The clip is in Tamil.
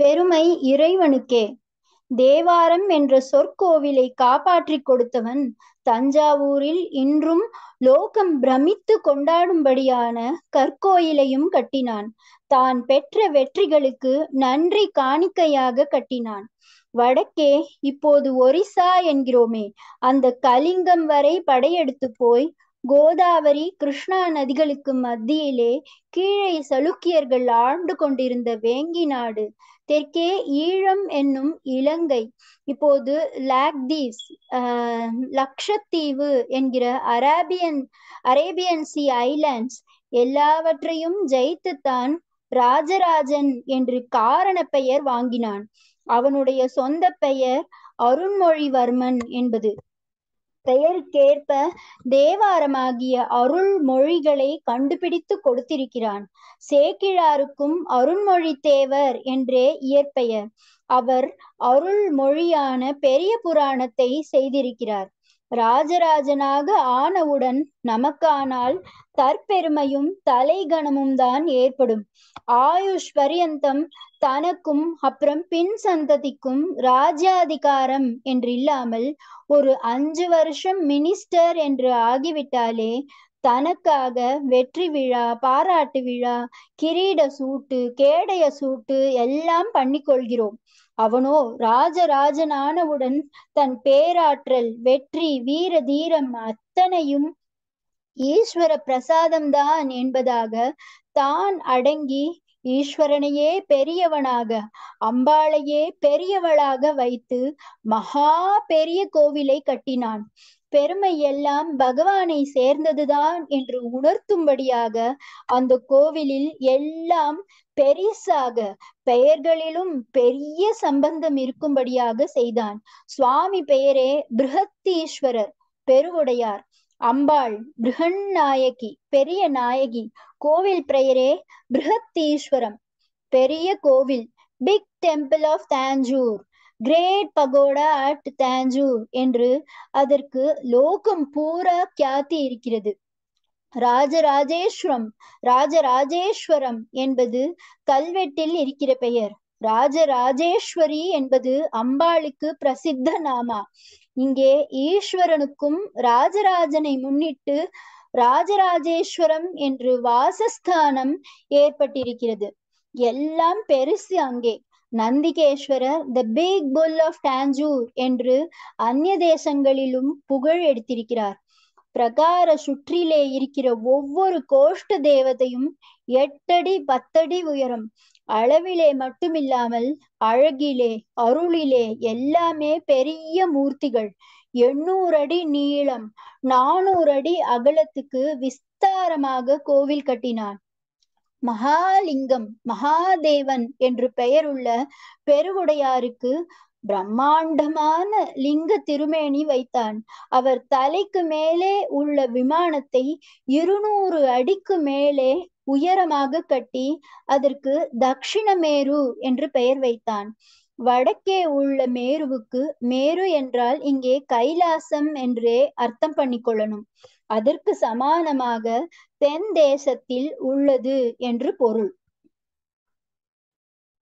பெருமை இறைவனுக்கே தேவாரம் என்ற சொற்கோவிலை காப்பாற்றி கொடுத்தவன் தஞ்சாவூரில் இன்றும் லோகம் பிரமித்து கொண்டாடும்படியான கற்கோயிலையும் கட்டினான் தான் பெற்ற வெற்றிகளுக்கு நன்றி காணிக்கையாக கட்டினான் வடக்கே இப்போது ஒரிசா என்கிறோமே அந்த கலிங்கம் வரை படையெடுத்து போய் கோதாவரி கிருஷ்ணா நதிகளுக்கு மத்தியிலே கீழே சளுக்கியர்கள் ஆண்டு கொண்டிருந்த வேங்கி நாடு தெற்கே ஈழம் என்னும் இலங்கை இப்போது லாக்தீவ்ஸ் லக்ஷத்தீவு என்கிற அராபியன் அரேபியன் சி ஐலாண்ட்ஸ் எல்லாவற்றையும் ஜெயித்துத்தான் ராஜராஜன் என்று காரண பெயர் வாங்கினான் அவனுடைய சொந்த பெயர் அருண்மொழிவர்மன் என்பது பெயருக்கேற்ப தேவாரமாகிய அருள் மொழிகளை கண்டுபிடித்து கொடுத்திருக்கிறான் சேக்கிழாருக்கும் அருள்மொழி தேவர் என்றே இயற்பெயர் அவர் அருள் மொழியான பெரிய புராணத்தை செய்திருக்கிறார் ராஜராஜனாக ஆனவுடன் நமக்கானால் தற்பெருமையும் தலைகணமும் தான் ஏற்படும் ஆயுஷ் பரியந்தம் தனக்கும் அப்புறம் பின் சந்ததிக்கும் ராஜாதிகாரம் என்று இல்லாமல் ஒரு அஞ்சு வருஷம் மினிஸ்டர் என்று ஆகிவிட்டாலே தனக்காக வெற்றி விழா பாராட்டு விழா கிரீட சூட்டு கேடய சூட்டு எல்லாம் பண்ணிக்கொள்கிறோம் அவனோ ராஜராஜனானவுடன் தன் பேராற்றல் வெற்றி வீர தீரம் அத்தனையும் ஈஸ்வர பிரசாதம்தான் என்பதாக தான் அடங்கி ஈஸ்வரனையே பெரியவனாக அம்பாளையே பெரியவளாக வைத்து மகா பெரிய கோவிலை கட்டினான் பெருமை எல்லாம் பகவானை சேர்ந்ததுதான் என்று உணர்த்தும்படியாக அந்த கோவிலில் எல்லாம் பெரிசாக பெயர்களிலும் பெரிய சம்பந்தம் இருக்கும்படியாக செய்தான் சுவாமி பெயரே பிருகத்தீஸ்வரர் பெருவுடையார் அம்பாள் பிருகன் நாயகி பெரிய நாயகி கோவில் பெயரே பிருகத்தீஸ்வரம் பெரிய கோவில் big temple of Tanjore great pagoda at Tanjore என்று அதற்கு லோகம் பூரா கியாத்தி இருக்கிறது ராஜராஜேஸ்வரம் ராஜராஜேஸ்வரம் என்பது கல்வெட்டில் இருக்கிற பெயர் ராஜராஜேஸ்வரி என்பது அம்பாளுக்கு பிரசித்த நாமா இங்கே ஈஸ்வரனுக்கும் ராஜராஜனை முன்னிட்டு ராஜராஜேஸ்வரம் என்று வாசஸ்தானம் ஏற்பட்டிருக்கிறது எல்லாம் பெருசு அங்கே Nandikeswarar the big bull of Tanjore என்று அந்நிய தேசங்களிலும் புகழ் எடுத்திருக்கிறார் பிரகார சுற்றிலே இருக்கிற ஒவ்வொரு கோஷ்ட தேவதையும் எட்டடி பத்தடி உயரம் அளவிலே மட்டுமில்லாமல் அழகிலே அருளிலே எல்லாமே பெரிய மூர்த்திகள் எண்ணூறு அடி நீளம் நானூறு அடி அகலத்துக்கு விஸ்தாரமாக கோவில் கட்டினான் மகாலிங்கம் மகாதேவன் என்று பெயருள்ள பெருவுடையாருக்கு பிரம்மாண்டமான லிங்க திருமேனி வைத்தான் அவர் தலைக்கு மேலே உள்ள விமானத்தை இருநூறு அடிக்கு மேலே உயரமாக கட்டி அதற்கு தக்ஷிணமேரு என்று பெயர் வைத்தான் வடக்கே உள்ள மேருவுக்கு மேரு என்றால் இங்கே கைலாசம் என்றே அர்த்தம் பண்ணிக்கொள்ளணும் அதற்கு சமானமாக தென் தேசத்தில் உள்ளது என்று பொருள்